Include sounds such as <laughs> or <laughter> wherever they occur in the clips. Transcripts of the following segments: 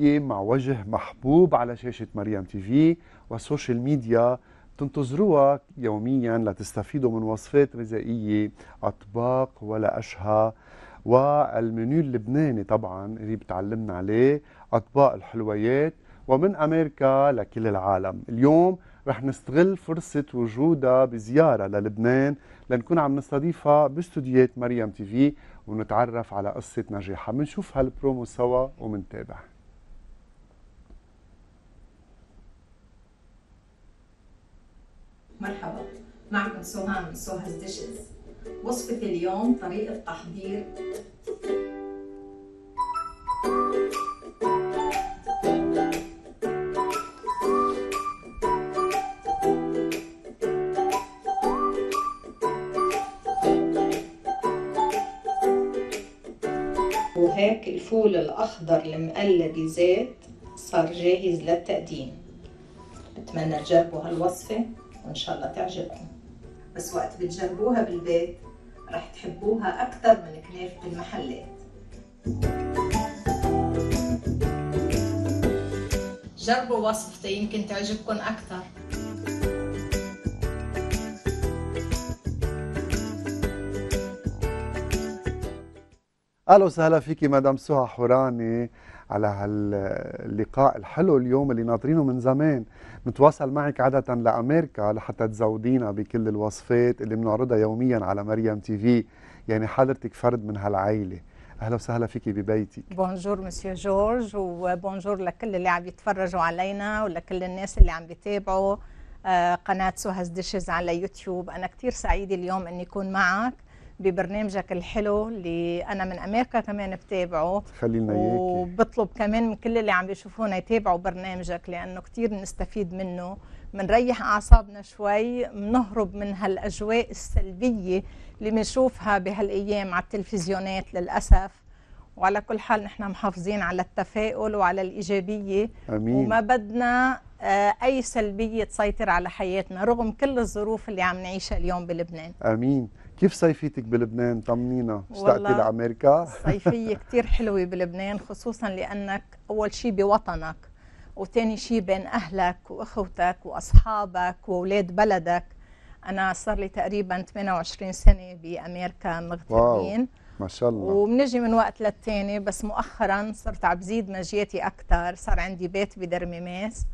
شخصية مع وجه محبوب على شاشة مريم تي في والسوشيال ميديا تنتظروها يوميا لتستفيدوا من وصفات غذائية أطباق ولا أشهى والمنيو اللبناني طبعا اللي بتعلمنا عليه أطباق الحلويات ومن أمريكا لكل العالم اليوم رح نستغل فرصة وجودها بزيارة للبنان لنكون عم نستضيفها باستوديوهات مريم تي في ونتعرف على قصة نجاحها منشوف هالبرومو سوا ومنتابع مرحبا معكم سوهان من سوهاز ديشز وصفة اليوم طريقة تحضير وهيك الفول الأخضر المقلد زيت صار جاهز للتقديم بتمنى تجربوا هالوصفة وإن شاء الله تعجبكم بس وقت بتجربوها بالبيت رح تحبوها أكثر من كنافة المحلات جربوا وصفتي يمكن تعجبكم أكثر اهلا وسهلا فيكي مدام سهى حوراني على هاللقاء الحلو اليوم اللي ناطرينه من زمان نتواصل معك عادة لأمريكا لحتى تزودينا بكل الوصفات اللي بنعرضها يوميا على مريم تي في يعني حضرتك فرد من هالعيلة اهلا وسهلا فيكي ببيتك بونجور مسيو جورج وبونجور لكل اللي عم يتفرجوا علينا ولكل الناس اللي عم بيتابعوا آه، قناه سوهاز ديشز على يوتيوب انا كثير سعيده اليوم اني اكون معك ببرنامجك الحلو اللي انا من امريكا كمان بتابعه خلينا وبطلب كمان من كل اللي عم بيشوفونا يتابعوا برنامجك لانه كثير بنستفيد منه بنريح اعصابنا شوي بنهرب من هالاجواء السلبيه اللي بنشوفها بهالايام على التلفزيونات للاسف وعلى كل حال نحن محافظين على التفاؤل وعلى الايجابيه أمين. وما بدنا آه، اي سلبيه تسيطر على حياتنا رغم كل الظروف اللي عم نعيشها اليوم بلبنان امين كيف صيفيتك بلبنان طمنينا اشتقتي لامريكا <laughs> صيفيه كثير حلوه بلبنان خصوصا لانك اول شيء بوطنك وثاني شيء بين اهلك واخوتك واصحابك واولاد بلدك انا صار لي تقريبا 28 سنه بامريكا مغتربين ما شاء الله وبنجي من وقت للتاني بس مؤخرا صرت عم بزيد مجياتي اكثر صار عندي بيت بدرميماس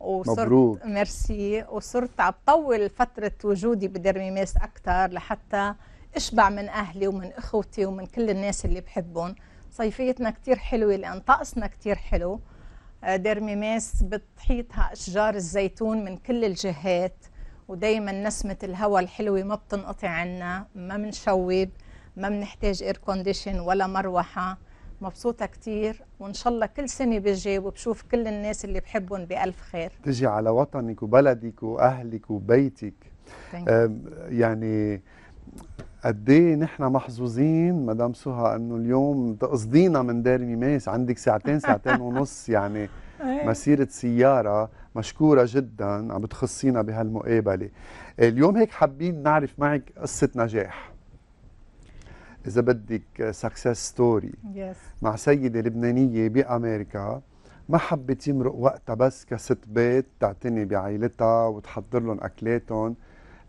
وصرت مبروك. ميرسي وصرت عم طول فترة وجودي بدير أكثر لحتى أشبع من أهلي ومن إخوتي ومن كل الناس اللي بحبهم صيفيتنا كثير حلوة لأن طقسنا كثير حلو آه، دير بتحيطها أشجار الزيتون من كل الجهات ودايما نسمة الهواء الحلوة ما بتنقطع عنا ما بنشوب ما بنحتاج اير كونديشن ولا مروحة مبسوطة كتير وإن شاء الله كل سنة بجي وبشوف كل الناس اللي بحبهم بألف خير تجي على وطنك وبلدك وأهلك وبيتك يعني قديه نحن محظوظين مدام سهى انه اليوم تقصدينا من دار ميماس عندك ساعتين <laughs> ساعتين ونص يعني إيه. مسيره سياره مشكوره جدا عم بتخصينا بهالمقابله آه، اليوم هيك حابين نعرف معك قصه نجاح اذا بدك سكسس ستوري مع سيده لبنانيه بامريكا ما حبت يمرق وقتها بس كست بيت تعتني بعائلتها وتحضر لهم اكلاتهم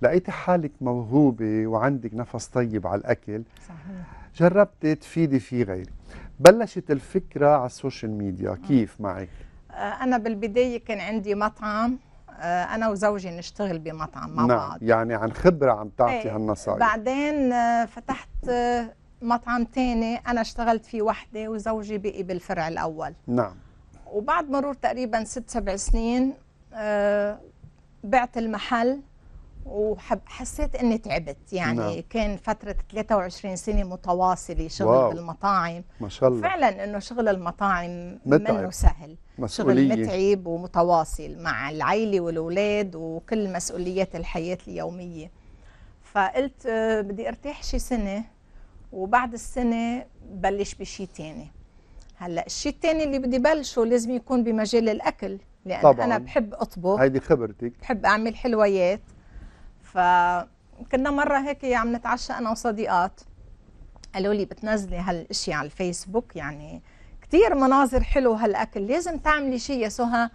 لقيتي حالك موهوبه وعندك نفس طيب على الاكل صحيح جربتي تفيدي فيه غيرك بلشت الفكره على السوشيال ميديا آه. كيف معك آه، انا بالبدايه كان عندي مطعم آه، انا وزوجي نشتغل بمطعم مع نعم. بعض يعني عن خبره عم تعطي إيه، هالنصائح بعدين آه، فتحت آه، مطعم تاني انا اشتغلت فيه وحده وزوجي بقي بالفرع الاول نعم وبعد مرور تقريبا ست سبع سنين بعت المحل وحسيت اني تعبت يعني نعم. كان فتره 23 سنه متواصله شغل واو. بالمطاعم ما شاء الله فعلا انه شغل المطاعم متعب. منه سهل مسؤولية. شغل متعب ومتواصل مع العيله والاولاد وكل مسؤوليات الحياه اليوميه فقلت آه، بدي ارتاح شي سنه وبعد السنه بلش بشي تاني هلا الشيء الثاني اللي بدي بلشه لازم يكون بمجال الاكل لان طبعاً. انا بحب اطبخ هيدي خبرتك بحب اعمل حلويات فكنا مره هيك عم نتعشى انا وصديقات قالوا لي بتنزلي هالاشي على الفيسبوك يعني كثير مناظر حلوه هالاكل لازم تعملي شيء يا سهى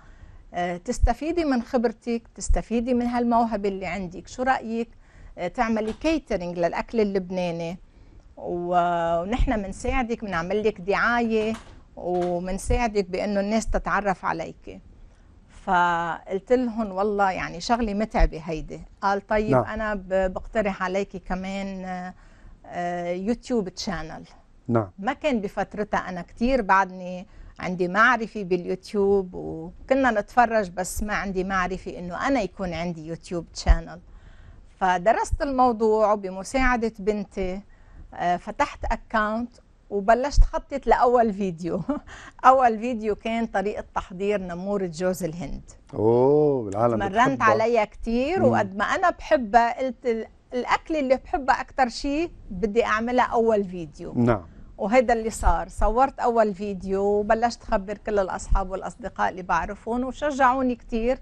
آه، تستفيدي من خبرتك تستفيدي من هالموهبه اللي عندك شو رايك آه، تعملي كيترينج للاكل اللبناني ونحن بنساعدك بنعمل لك دعايه وبنساعدك بانه الناس تتعرف عليكي فقلت لهم والله يعني شغلي متعبه هيدي قال طيب نعم. انا بقترح عليكي كمان آه، يوتيوب تشانل نعم ما كان بفترتها انا كثير بعدني عندي معرفه باليوتيوب وكنا نتفرج بس ما عندي معرفه انه انا يكون عندي يوتيوب تشانل فدرست الموضوع وبمساعده بنتي آه، فتحت اكاونت وبلشت خطط لاول فيديو <laughs> اول فيديو كان طريقه تحضير نموره جوز الهند اوه العالم مرنت عليها كثير وقد ما انا بحبها قلت الاكل اللي بحبها اكثر شيء بدي اعملها اول فيديو نعم وهذا اللي صار صورت اول فيديو وبلشت خبر كل الاصحاب والاصدقاء اللي بعرفهم وشجعوني كثير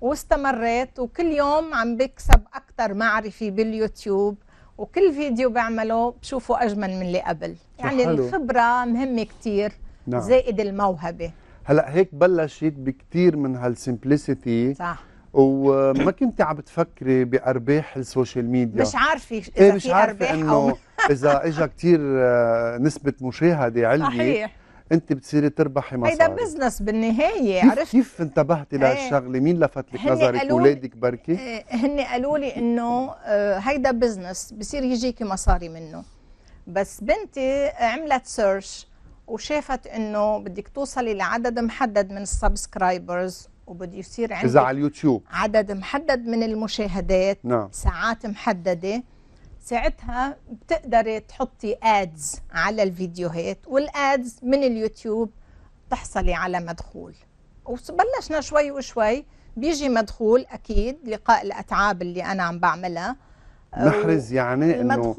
واستمريت وكل يوم عم بكسب اكثر معرفه باليوتيوب وكل فيديو بعمله بشوفه اجمل من اللي قبل يعني حلو. الخبره مهمه كثير نعم. زائد الموهبه هلا هيك بلشت بكثير من هالسمبلسيتي صح وما كنت عم بتفكري بارباح السوشيال ميديا مش عارفه اذا إيه مش في عارفه ارباح انه <laughs> اذا اجى كثير آه، نسبه مشاهده عاليه صحيح انت بتصيري تربحي مصاري هيدا بزنس بالنهايه عرفت كيف انتبهتي إيه. لهالشغله مين لفت لك نظرك اولادك بركي إيه، هن قالوا لي انه آه، هيدا بزنس بصير يجيكي مصاري منه بس بنتي عملت سيرش وشافت انه بدك توصلي لعدد محدد من السبسكرايبرز وبده يصير عندك اذا على اليوتيوب عدد محدد من المشاهدات نعم. ساعات محدده ساعتها بتقدري تحطي ادز على الفيديوهات والادز من اليوتيوب تحصلي على مدخول وبلشنا شوي وشوي بيجي مدخول اكيد لقاء الاتعاب اللي انا عم بعملها نحرز يعني انه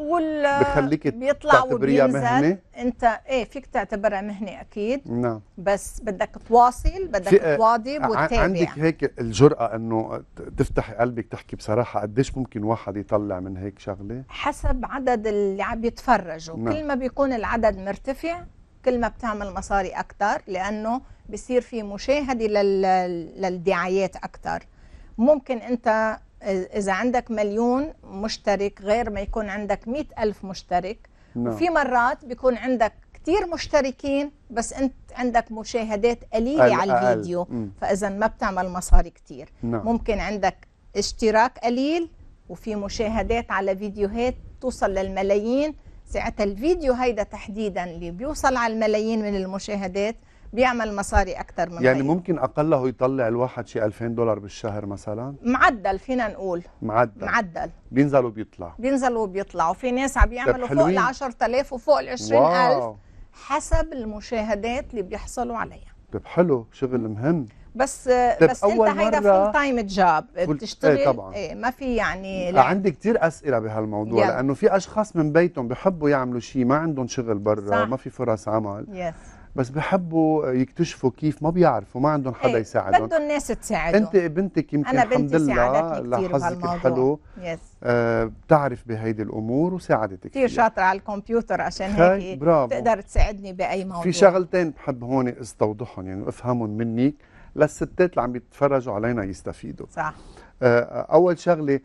آه، بخليك بيطلع تعتبريها مهنه انت ايه فيك تعتبرها مهنه اكيد نعم بس بدك تواصل بدك آه، تواظب وتتابع عندك هيك الجرأه انه تفتحي قلبك تحكي بصراحه قديش ممكن واحد يطلع من هيك شغله حسب عدد اللي عم يتفرجوا نعم. كل ما بيكون العدد مرتفع كل ما بتعمل مصاري اكثر لانه بصير في مشاهده للدعايات اكثر ممكن انت إذا عندك مليون مشترك غير ما يكون عندك مئة ألف مشترك نعم. وفي مرات بيكون عندك كتير مشتركين بس انت عندك مشاهدات قليله أقل على الفيديو فاذا ما بتعمل مصاري كتير نعم. ممكن عندك اشتراك قليل وفي مشاهدات على فيديوهات توصل للملايين ساعتها الفيديو هيدا تحديدا اللي بيوصل على الملايين من المشاهدات بيعمل مصاري اكثر من يعني غير. ممكن اقله يطلع الواحد شي 2000 دولار بالشهر مثلا معدل فينا نقول معدل معدل بينزل وبيطلع بينزل وبيطلع وفي ناس عم يعملوا فوق ال 10000 وفوق ال 20000 حسب المشاهدات اللي بيحصلوا عليها طيب حلو شغل مهم بس بس انت هيدا فول تايم جاب بتشتغل ايه طبعا ايه ما في يعني آه، لا. عندي كثير اسئله بهالموضوع لانه في اشخاص من بيتهم بحبوا يعملوا شيء ما عندهم شغل برا ما في فرص عمل يس. بس بحبوا يكتشفوا كيف ما بيعرفوا ما عندهم حدا ايه يساعدهم بدهم ناس تساعدهم انت بنتك يمكن أنا بنتي الحمد لله لحظك الحلو يس. آه بتعرف بهيدي الامور وساعدتك كثير شاطره على الكمبيوتر عشان هيك برافو. تقدر تساعدني باي موضوع في شغلتين بحب هون استوضحهم يعني افهمهم منك للستات اللي عم يتفرجوا علينا يستفيدوا صح آه اول شغله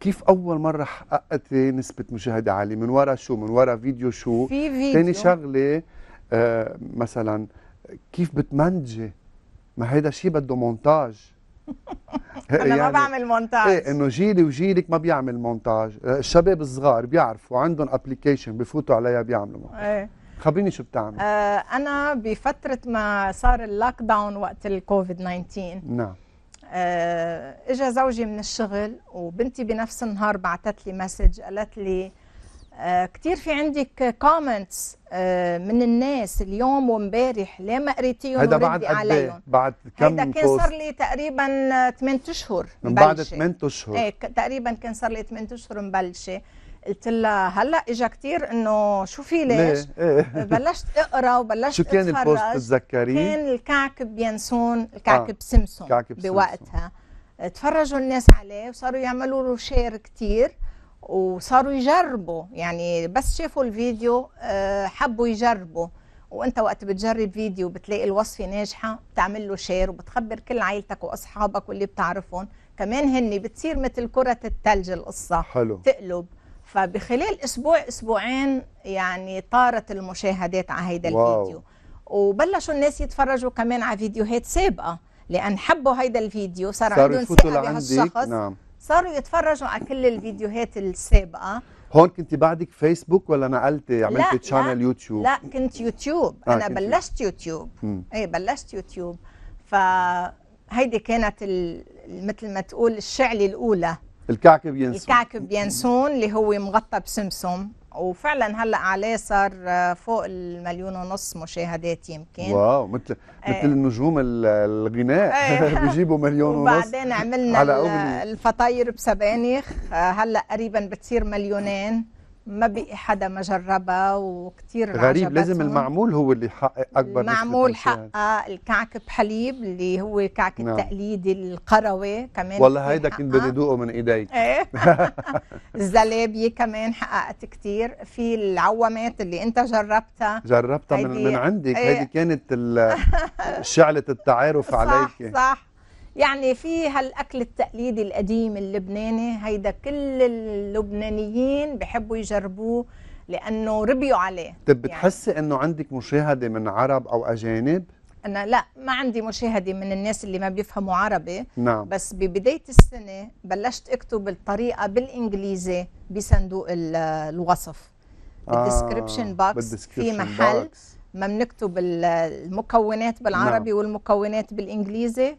كيف اول مره حققتي نسبه مشاهده عاليه من ورا شو من ورا فيديو شو في فيديو ثاني شغله آه، مثلا كيف بتمنتجي ما هيدا شيء بده مونتاج <laughs> انا يعني ما بعمل مونتاج ايه انه جيلي وجيلك ما بيعمل مونتاج آه، الشباب الصغار بيعرفوا عندهم ابلكيشن بفوتوا عليها بيعملوا مونتاج ايه خبريني شو بتعمل آه انا بفتره ما صار اللوك داون وقت الكوفيد 19 نعم آه اجى زوجي من الشغل وبنتي بنفس النهار بعثت لي مسج قالت لي آه، كتير في عندك كومنتس آه، من الناس اليوم وامبارح ليه ما قريتيهم هيدا بعد إيه؟ عليهم بعد كم هيدا كان صار لي تقريبا 8 اشهر من بعد 8 اشهر ايه تقريبا كان صار لي 8 اشهر مبلشه قلت لها هلا اجى كثير انه شو في ليش؟ إيه؟ بلشت اقرا وبلشت شو كان أتفرج. البوست تتذكريه؟ كان الكعك بينسون الكعك آه. سمسون بوقتها تفرجوا الناس عليه وصاروا يعملوا له شير كثير وصاروا يجربوا يعني بس شافوا الفيديو آه، حبوا يجربوا وانت وقت بتجرب فيديو بتلاقي الوصفه ناجحه بتعمل له شير وبتخبر كل عائلتك واصحابك واللي بتعرفهم كمان هن بتصير مثل كره الثلج القصه حلو تقلب فبخلال اسبوع اسبوعين يعني طارت المشاهدات على هيدا الفيديو وبلشوا الناس يتفرجوا كمان على فيديوهات سابقه لان حبوا هيدا الفيديو صار, صار عندهم ثقه بهالشخص نعم. صاروا يتفرجوا على كل الفيديوهات السابقه هون كنت بعدك فيسبوك ولا نقلتي عملتي تشانل يوتيوب لا كنت يوتيوب آه انا كنت بلشت يوتيوب اي بلشت يوتيوب فهيدي كانت مثل ما تقول الشعله الاولى الكعكه بينسون الكعكه بينسون اللي هو مغطى بسمسم وفعلا هلا عليه صار فوق المليون ونص مشاهدات يمكن واو مثل مثل آه. النجوم الغناء إيه. <laughs> بيجيبوا مليون ونص وبعدين عملنا على الفطاير بسبانخ آه، هلا قريبا بتصير مليونين ما بقي حدا ما جربها وكثير غريب لازم المعمول هو اللي يحقق اكبر المعمول حقق الكعك بحليب اللي هو كعك نعم. التقليدي القروي كمان والله هيدا كنت بدي ذوقه من ايديك <laughs> إيه. <laughs> الزلابيه كمان حققت كثير في العوامات اللي انت جربتها جربتها من, من عندك إيه. هيدي كانت <laughs> شعله التعارف عليك صح صح يعني في هالاكل التقليدي القديم اللبناني هيدا كل اللبنانيين بحبوا يجربوه لانه ربيوا عليه طب بتحسي يعني. انه عندك مشاهده من عرب او اجانب انا لا ما عندي مشاهده من الناس اللي ما بيفهموا عربي نعم. بس ببدايه السنه بلشت اكتب الطريقه بالانجليزي بصندوق الوصف آه. باكس في محل box. ما بنكتب المكونات بالعربي نعم. والمكونات بالانجليزي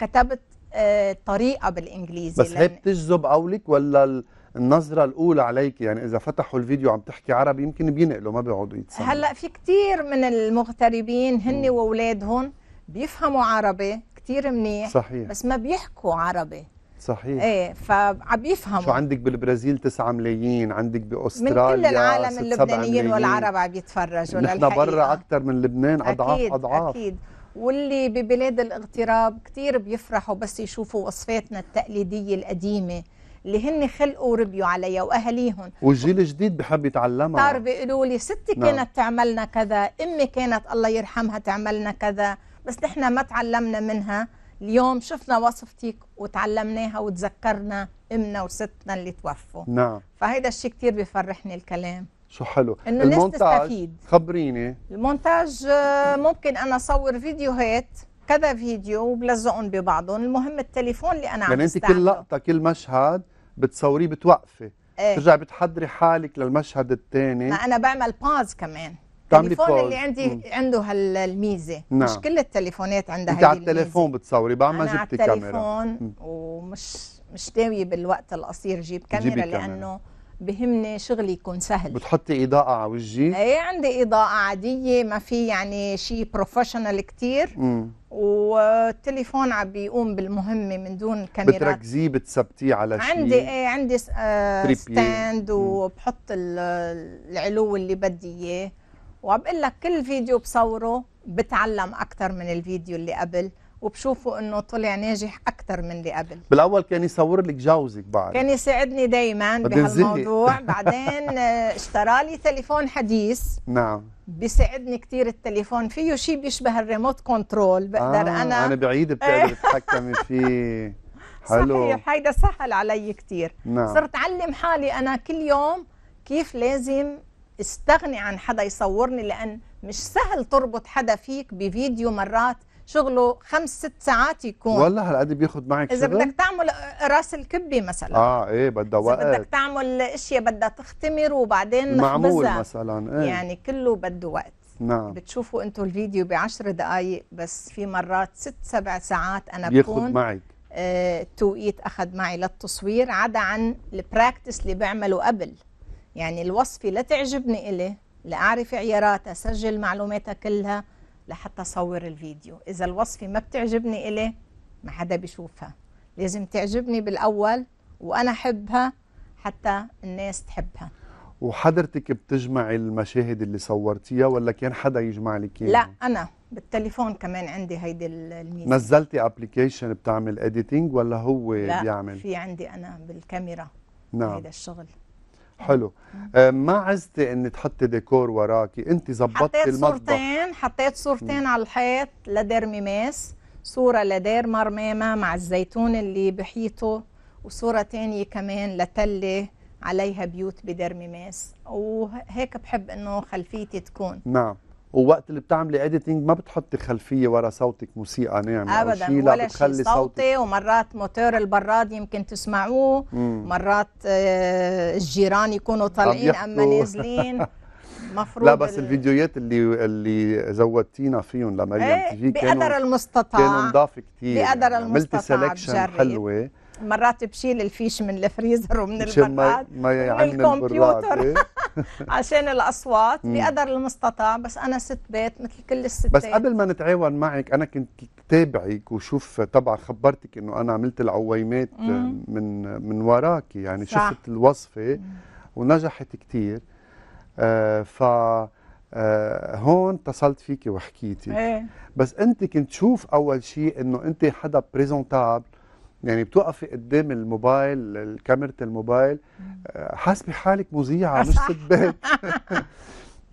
كتبت آه، طريقه بالانجليزي بس هي بتجذب قولك ولا النظره الاولى عليك يعني اذا فتحوا الفيديو عم تحكي عربي يمكن بينقلوا ما بيقعدوا يتسمعوا هلا في كثير من المغتربين هن واولادهم بيفهموا عربي كثير منيح صحيح بس ما بيحكوا عربي صحيح ايه فعم يفهموا شو عندك بالبرازيل 9 ملايين عندك باستراليا من كل العالم اللبنانيين والعرب عم يتفرجوا نحن برا اكثر من لبنان اضعاف اكيد اضعاف اكيد واللي ببلاد الاغتراب كتير بيفرحوا بس يشوفوا وصفاتنا التقليدية القديمة اللي هن خلقوا وربيوا عليها واهاليهم والجيل الجديد بحب يتعلمها صار بيقولوا لي ستي نعم. كانت تعملنا كذا امي كانت الله يرحمها تعملنا كذا بس نحن ما تعلمنا منها اليوم شفنا وصفتك وتعلمناها وتذكرنا امنا وستنا اللي توفوا نعم فهيدا الشيء كثير بيفرحني الكلام شو حلو انه الناس تستفيد خبريني المونتاج آه، ممكن انا اصور فيديوهات كذا فيديو وبلزقهم ببعضهم المهم التليفون اللي انا عم يعني انت كل لقطه كل مشهد بتصوريه بتوقفي ايه؟ ترجع بتحضري حالك للمشهد الثاني ما انا بعمل باز كمان التليفون اللي عندي مم. عنده هالميزه نعم. مش كل التليفونات عندها انت على التليفون بتصوري بعد ما جبتي كاميرا على التليفون ومش مش ناويه بالوقت القصير جيب كاميرا لانه كاميرا. بهمني شغلي يكون سهل بتحطي اضاءه على وجهك ايه عندي اضاءه عاديه ما في يعني شيء بروفيشنال كثير والتليفون عم بيقوم بالمهمه من دون كاميرات بتركزيه بتثبتيه على شيء عندي ايه عندي آه ستاند وبحط العلو اللي بدي اياه وبقول لك كل فيديو بصوره بتعلم اكثر من الفيديو اللي قبل وبشوفه انه طلع ناجح اكثر من اللي قبل بالاول كان يصور لك جوزك بعد كان يساعدني دائما بهالموضوع <laughs> بعدين آه، اشترى لي تليفون حديث نعم بيساعدني كثير التليفون فيه شيء بيشبه الريموت كنترول بقدر آه انا انا بعيد بتقدر <laughs> تتحكمي فيه حلو صحيح هيدا سهل علي كثير نعم. صرت علم حالي انا كل يوم كيف لازم استغني عن حدا يصورني لان مش سهل تربط حدا فيك بفيديو مرات شغله خمس ست ساعات يكون والله هالقد بياخذ معك معك اذا بدك تعمل راس الكبه مثلا اه ايه بدها وقت اذا بدك تعمل اشياء بدها تختمر وبعدين معمول مثلا ايه يعني كله بده وقت نعم بتشوفوا انتم الفيديو بعشر دقائق بس في مرات ست سبع ساعات انا بكون معك آه توقيت اخذ معي للتصوير عدا عن البراكتس اللي بعمله قبل يعني الوصفه لا تعجبني الي لاعرف عياراتها سجل معلوماتها كلها لحتى اصور الفيديو اذا الوصفه ما بتعجبني الي ما حدا بيشوفها لازم تعجبني بالاول وانا احبها حتى الناس تحبها وحضرتك بتجمع المشاهد اللي صورتيها ولا كان حدا يجمع لك لا انا بالتليفون كمان عندي هيدي الميزه نزلتي ابلكيشن بتعمل اديتنج ولا هو لا بيعمل لا في عندي انا بالكاميرا نعم هيدا الشغل حلو آه، ما عزتي ان تحطي ديكور وراكي انت حطيت المطبخ حطيت صورتين حطيت صورتين على الحيط لدير ميماس صورة لدير مرمامة مع الزيتون اللي بحيطه وصورة تانية كمان لتلة عليها بيوت بدير ميماس وهيك بحب انه خلفيتي تكون نعم ووقت اللي بتعملي اديتنج ما بتحطي خلفيه ورا صوتك موسيقى ناعمه ابدا ولا شيء صوتي, ومرات موتور البراد يمكن تسمعوه مم. مرات آه، الجيران يكونوا طالعين اما نازلين <laughs> مفروض لا بس الفيديوهات اللي اللي زودتينا فيهم لمريم ايه تجي كانوا بقدر المستطاع كانوا نضاف كثير بقدر يعني المستطاع سلكشن حلوه مرات بشيل الفيش من الفريزر ومن البراد ما, ما يعمل الكمبيوتر إيه؟ <laughs> <laughs> عشان الاصوات بقدر المستطاع بس انا ست بيت مثل كل الستات بس قبل ما نتعاون معك انا كنت تابعك وشوف طبعا خبرتك انه انا عملت العويمات من من وراك يعني صح. شفت الوصفه ونجحت كثير آه ف آه هون اتصلت فيكي وحكيتي ايه. بس انت كنت شوف اول شيء انه انت حدا بريزونتابل يعني بتوقفي قدام الموبايل كاميرا الموبايل آه، حاسبه حالك مذيعه مش بيت <laughs>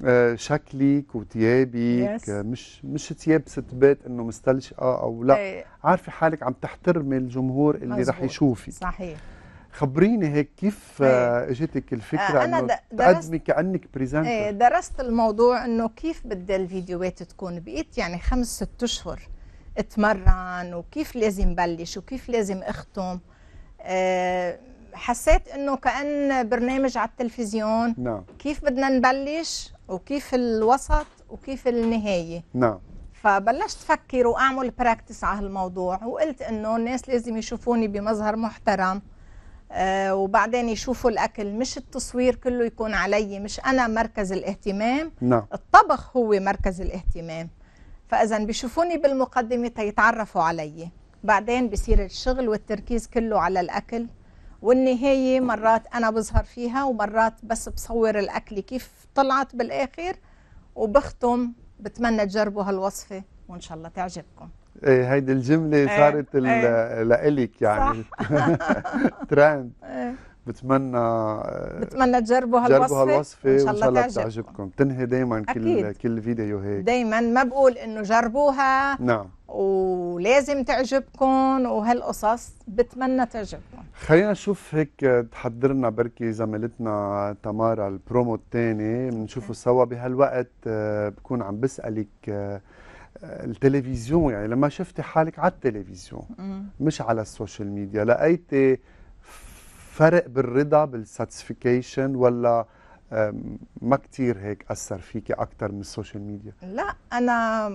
آه، شكلك وتيابك مش مش مش ست ستبات انه مستلشقه او لا إيه. عارفه حالك عم تحترمي الجمهور اللي رح يشوفك صحيح خبريني هيك كيف إيه. آه، اجتك الفكره انه تقدمي كانك بريزنتر ايه درست الموضوع انه كيف بدي الفيديوهات تكون بقيت يعني خمس ست اشهر اتمرن وكيف لازم بلش وكيف لازم اختم آه، حسيت انه كان برنامج على التلفزيون نعم. كيف بدنا نبلش وكيف الوسط وكيف النهايه نعم فبلشت فكر واعمل براكتس على هالموضوع وقلت انه الناس لازم يشوفوني بمظهر محترم أه وبعدين يشوفوا الاكل مش التصوير كله يكون علي مش انا مركز الاهتمام نعم. الطبخ هو مركز الاهتمام فاذا بيشوفوني بالمقدمه تيتعرفوا علي بعدين بصير الشغل والتركيز كله على الاكل والنهايه مرات انا بظهر فيها ومرات بس بصور الاكل كيف طلعت بالاخر وبختم بتمنى تجربوا هالوصفه وان شاء الله تعجبكم ايه هيدي الجمله إيه، صارت ايه. لإلك يعني صح <laughs> ترند ايه. بتمنى آه، بتمنى تجربوا هالوصفه تجربوا هالوصفه وان شاء الله, تعجبكم تنهي دائما كل كل فيديو هيك دائما ما بقول انه جربوها نعم ولازم تعجبكم وهالقصص بتمنى تعجبكم خلينا نشوف هيك آه، تحضرنا بركي زميلتنا تمارا البرومو الثاني بنشوفه سوا بهالوقت آه، بكون عم بسالك التلفزيون يعني لما شفتي حالك على التلفزيون مش على السوشيال ميديا لقيتي فرق بالرضا بالساتسفيكيشن ولا ما كتير هيك اثر فيكي اكثر من السوشيال ميديا لا انا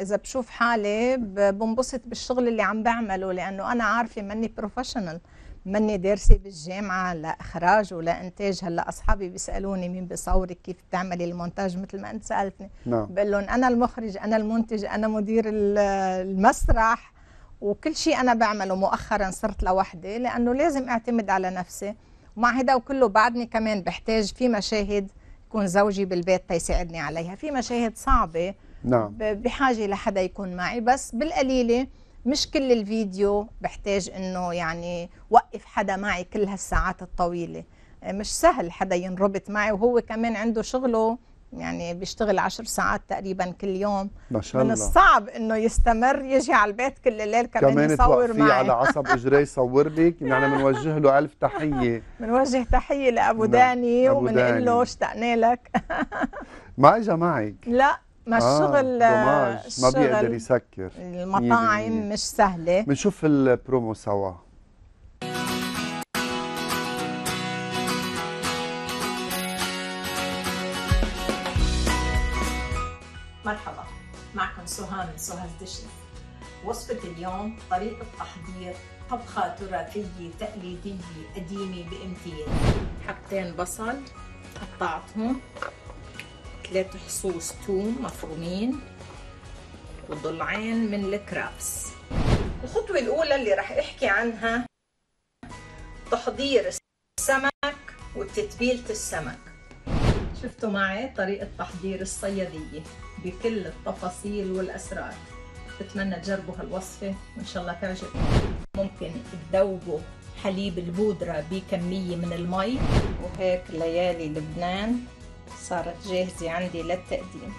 اذا بشوف حالي بنبسط بالشغل اللي عم بعمله لانه انا عارفه ماني بروفيشنال ماني دارسه بالجامعه لا اخراج ولا انتاج هلا اصحابي بيسالوني مين بصورك كيف بتعملي المونتاج مثل ما انت سالتني نعم. بقول لهم انا المخرج انا المنتج انا مدير المسرح وكل شيء انا بعمله مؤخرا صرت لوحدي لانه لازم اعتمد على نفسي ومع هذا وكله بعدني كمان بحتاج في مشاهد يكون زوجي بالبيت تيساعدني عليها في مشاهد صعبه نعم بحاجه لحدا يكون معي بس بالقليله مش كل الفيديو بحتاج انه يعني وقف حدا معي كل هالساعات الطويله مش سهل حدا ينربط معي وهو كمان عنده شغله يعني بيشتغل عشر ساعات تقريبا كل يوم ما شاء الله من الصعب انه يستمر يجي على البيت كل الليل كمان, كمان يصور معي على عصب اجري يصور لك يعني بنوجه <laughs> له الف تحيه بنوجه <laughs> تحيه لابو نعم، داني وبنقول له اشتقنا لك <laughs> ما اجى معك لا ما الشغل آه الشغل ما بيقدر يسكر المطاعم مش سهله بنشوف البرومو سوا سوهان سوهاز ديشز وصفة اليوم طريقة تحضير طبخة تراثية تقليدية قديمة بامتياز حبتين بصل قطعتهم ثلاث حصوص ثوم مفرومين وضلعين من الكرابس الخطوة الأولى اللي رح أحكي عنها تحضير السمك وتتبيلة السمك شفتوا معي طريقة تحضير الصيادية بكل التفاصيل والأسرار بتمنى تجربوا هالوصفة وإن شاء الله تعجبكم ممكن تذوبوا حليب البودرة بكمية من المي وهيك ليالي لبنان صارت جاهزة عندي للتقديم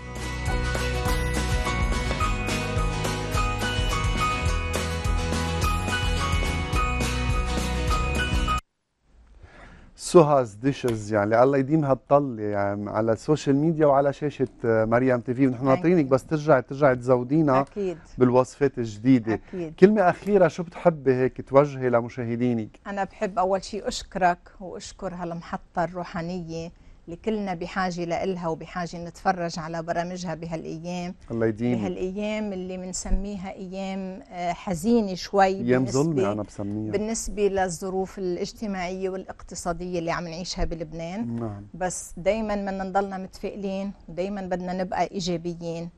سهاز ديشز يعني الله يديمها هالطل يعني على السوشيال ميديا وعلى شاشه آه، مريم تي في ونحن ناطرينك بس ترجعي ترجعي تزودينا أكيد. بالوصفات الجديده أكيد. كلمه اخيره شو بتحبي هيك توجهي لمشاهدينك انا بحب اول شيء اشكرك واشكر هالمحطه الروحانيه اللي كلنا بحاجه لإلها وبحاجه نتفرج على برامجها بهالايام الله يديم بهالايام اللي بنسميها ايام آه، حزينه شوي ايام ظلمه انا بسميها بالنسبه للظروف الاجتماعيه والاقتصاديه اللي عم نعيشها بلبنان نعم. بس دائما بدنا نضلنا متفائلين ودائما بدنا نبقى ايجابيين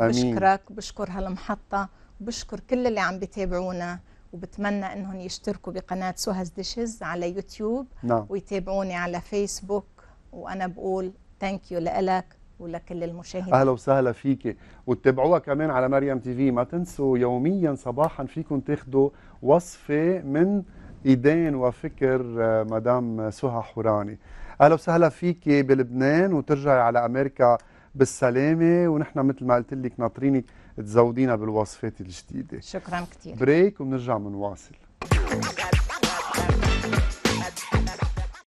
أمين. بشكرك بشكر هالمحطه بشكر كل اللي عم بيتابعونا وبتمنى انهم يشتركوا بقناه سوهاز ديشز على يوتيوب نعم. ويتابعوني على فيسبوك وانا بقول ثانك يو لك ولكل المشاهدين اهلا وسهلا فيك وتتابعوها كمان على مريم تي في ما تنسوا يوميا صباحا فيكم تاخذوا وصفه من ايدين وفكر آه، مدام سهى حوراني اهلا وسهلا فيك بلبنان وترجعي على امريكا بالسلامه ونحن مثل ما قلت لك ناطرينك تزودينا بالوصفات الجديده شكرا كثير بريك وبنرجع بنواصل